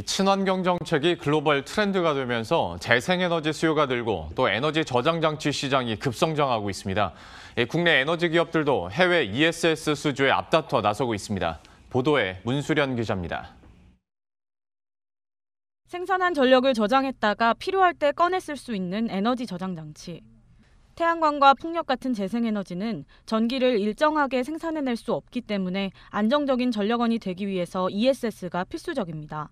친환경 정책이 글로벌 트렌드가 되면서 재생에너지 수요가 늘고 또 에너지 저장장치 시장이 급성장하고 있습니다. 국내 에너지 기업들도 해외 ESS 수주에 앞다퉈 나서고 있습니다. 보도에 문수련 기자입니다. 생산한 전력을 저장했다가 필요할 때 꺼내 쓸 수 있는 에너지 저장 장치. 태양광과 풍력 같은 재생에너지는 전기를 일정하게 생산해낼 수 없기 때문에 안정적인 전력원이 되기 위해서 ESS가 필수적입니다.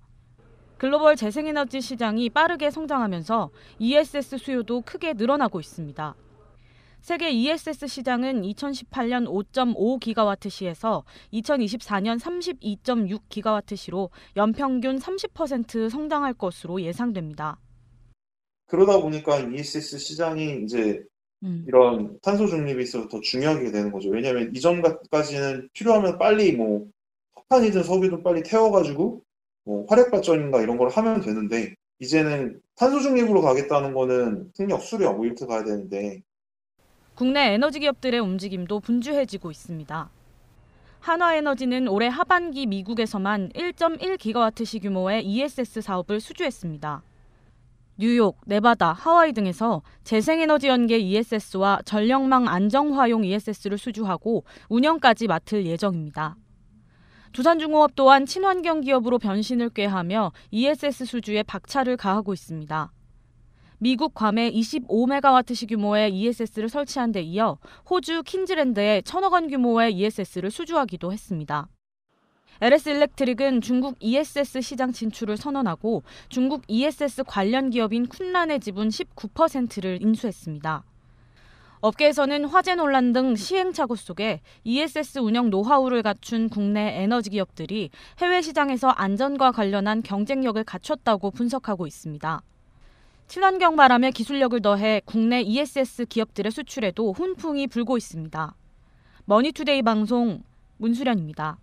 글로벌 재생에너지 시장이 빠르게 성장하면서 ESS 수요도 크게 늘어나고 있습니다. 세계 ESS 시장은 2018년 5.5기가와트시에서 2024년 32.6기가와트시로 연평균 30% 성장할 것으로 예상됩니다. 그러다 보니까 ESS 시장이 이제 음. 이런 탄소 중립이 있어서 더 중요하게 되는 거죠. 왜냐하면 이전까지는 필요하면 빨리 뭐 석탄이든 석유든 빨리 태워가지고 뭐 화력 발전인가 이런 걸 하면 되는데 이제는 탄소 중립으로 가겠다는 거는 풍력, 수력 뭐 이렇게 가야 되는데 국내 에너지 기업들의 움직임도 분주해지고 있습니다. 한화에너지는 올해 하반기 미국에서만 1.1기가와트시 규모의 ESS 사업을 수주했습니다. 뉴욕, 네바다, 하와이 등에서 재생에너지 연계 ESS와 전력망 안정화용 ESS를 수주하고 운영까지 맡을 예정입니다. 두산중공업 또한 친환경 기업으로 변신을 꾀하며 ESS 수주에 박차를 가하고 있습니다. 미국 괌에 25메가와트시 규모의 ESS를 설치한 데 이어 호주 킨즈랜드에 천억 원 규모의 ESS를 수주하기도 했습니다. LS 일렉트릭은 중국 ESS 시장 진출을 선언하고 중국 ESS 관련 기업인 쿤란의 지분 19%를 인수했습니다. 업계에서는 화재 논란 등 시행착오 속에 ESS 운영 노하우를 갖춘 국내 에너지 기업들이 해외 시장에서 안전과 관련한 경쟁력을 갖췄다고 분석하고 있습니다. 친환경 바람에 기술력을 더해 국내 ESS 기업들의 수출에도 훈풍이 불고 있습니다. 머니투데이 방송 문수련입니다.